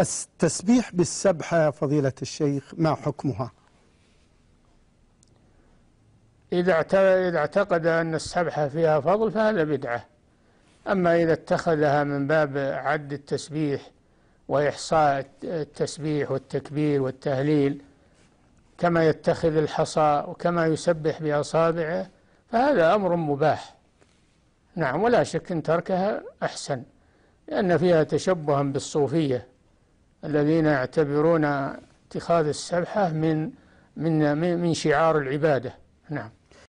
التسبيح بالسبحة يا فضيلة الشيخ ما حكمها إذا اعتقد أن السبحة فيها فضل فهذا بدعة أما إذا اتخذها من باب عد التسبيح وإحصاء التسبيح والتكبير والتهليل كما يتخذ الحصى وكما يسبح بأصابعه فهذا أمر مباح نعم ولا شك أن تركها أحسن لأن فيها تشبها بالصوفية الذين يعتبرون اتخاذ السبحة من من من شعار العبادة نعم